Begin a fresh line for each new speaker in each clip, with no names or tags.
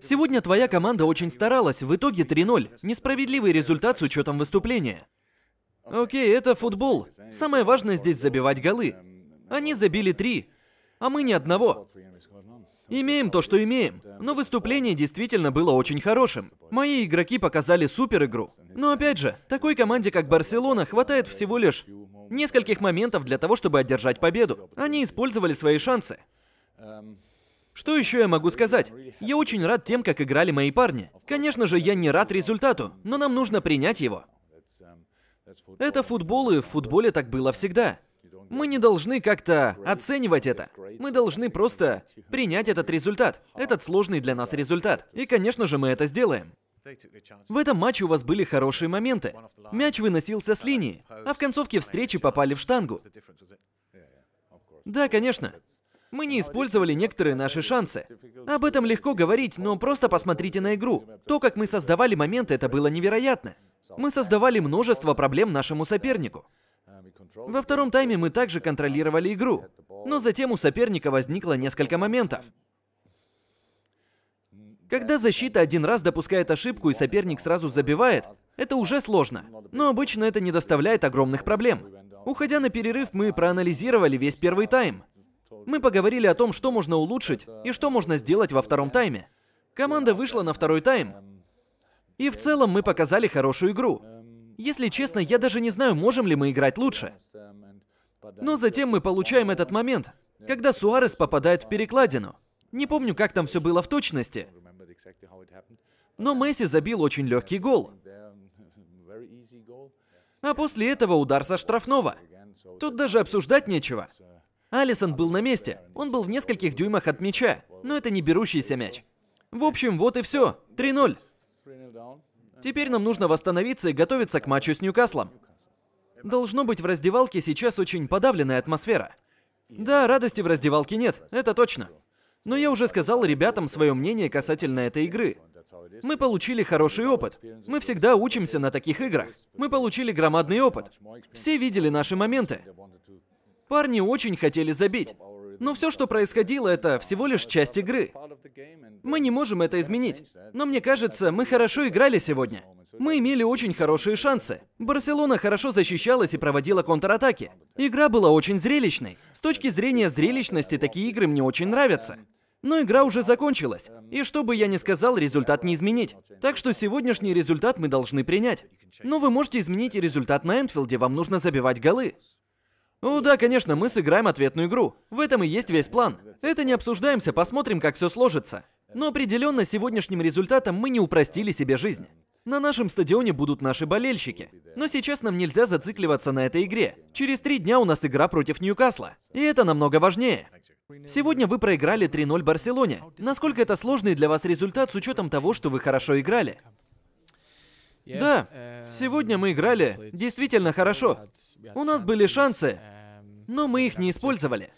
Сегодня твоя команда очень старалась, в итоге 3-0. Несправедливый результат с учетом выступления. Окей, это футбол. Самое важное здесь забивать голы. Они забили три, а мы ни одного. Имеем то, что имеем. Но выступление действительно было очень хорошим. Мои игроки показали супер игру. Но опять же, такой команде, как Барселона, хватает всего лишь нескольких моментов для того, чтобы одержать победу. Они использовали свои шансы. Что еще я могу сказать? Я очень рад тем, как играли мои парни. Конечно же, я не рад результату, но нам нужно принять его. Это футбол, и в футболе так было всегда. Мы не должны как-то оценивать это. Мы должны просто принять этот результат, этот сложный для нас результат. И, конечно же, мы это сделаем. В этом матче у вас были хорошие моменты. Мяч выносился с линии, а в концовке встречи попали в штангу. Да, конечно. Мы не использовали некоторые наши шансы. Об этом легко говорить, но просто посмотрите на игру. То, как мы создавали моменты, это было невероятно. Мы создавали множество проблем нашему сопернику. Во втором тайме мы также контролировали игру, но затем у соперника возникло несколько моментов. Когда защита один раз допускает ошибку и соперник сразу забивает, это уже сложно, но обычно это не доставляет огромных проблем. Уходя на перерыв, мы проанализировали весь первый тайм. Мы поговорили о том, что можно улучшить и что можно сделать во втором тайме. Команда вышла на второй тайм. И в целом мы показали хорошую игру. Если честно, я даже не знаю, можем ли мы играть лучше. Но затем мы получаем этот момент, когда Суарес попадает в перекладину. Не помню, как там все было в точности. Но Месси забил очень легкий гол. А после этого удар со штрафного. Тут даже обсуждать нечего. Алисон был на месте. Он был в нескольких дюймах от мяча, но это не берущийся мяч. В общем, вот и все. 3-0. Теперь нам нужно восстановиться и готовиться к матчу с Ньюкаслом. Должно быть, в раздевалке сейчас очень подавленная атмосфера. Да, радости в раздевалке нет, это точно. Но я уже сказал ребятам свое мнение касательно этой игры. Мы получили хороший опыт. Мы всегда учимся на таких играх. Мы получили громадный опыт. Все видели наши моменты. Парни очень хотели забить. Но все, что происходило, это всего лишь часть игры. Мы не можем это изменить. Но мне кажется, мы хорошо играли сегодня. Мы имели очень хорошие шансы. Барселона хорошо защищалась и проводила контратаки. Игра была очень зрелищной. С точки зрения зрелищности, такие игры мне очень нравятся. Но игра уже закончилась. И что бы я ни сказал, результат не изменить. Так что сегодняшний результат мы должны принять. Но вы можете изменить результат на Энфилде, вам нужно забивать голы. Ну да, конечно, мы сыграем ответную игру. В этом и есть весь план. Это не обсуждаемся, посмотрим, как все сложится. Но определенно сегодняшним результатом мы не упростили себе жизнь. На нашем стадионе будут наши болельщики. Но сейчас нам нельзя зацикливаться на этой игре. Через три дня у нас игра против Ньюкасла. И это намного важнее. Сегодня вы проиграли 3-0 Барселоне. Насколько это сложный для вас результат с учетом того, что вы хорошо играли? Да, э, сегодня мы играли действительно хорошо. У нас были шансы, эм, но мы их не использовали.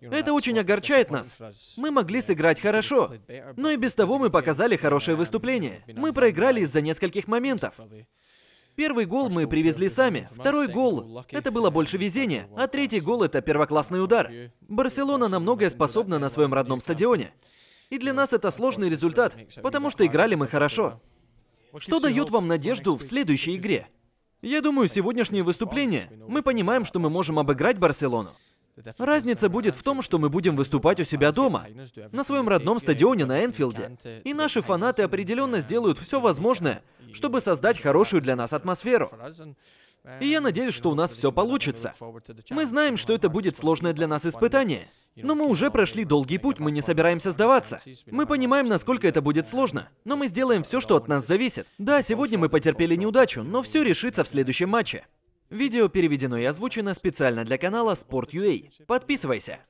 Это очень огорчает нас. Мы могли э, сыграть хорошо, но и без того мы показали э, хорошее выступление. Мы проиграли из-за нескольких моментов. Первый гол мы привезли сами, второй гол — это было больше везения, а третий гол — это первоклассный удар. Барселона намного способна на своем родном стадионе. И для нас это сложный результат, потому что играли мы хорошо. Что дает вам надежду в следующей игре? Я думаю, сегодняшнее выступление, мы понимаем, что мы можем обыграть Барселону. Разница будет в том, что мы будем выступать у себя дома, на своем родном стадионе на Энфилде. И наши фанаты определенно сделают все возможное, чтобы создать хорошую для нас атмосферу. И я надеюсь, что у нас все получится. Мы знаем, что это будет сложное для нас испытание. Но мы уже прошли долгий путь, мы не собираемся сдаваться. Мы понимаем, насколько это будет сложно, но мы сделаем все, что от нас зависит. Да, сегодня мы потерпели неудачу, но все решится в следующем матче. Видео переведено и озвучено специально для канала Sport.ua. Подписывайся.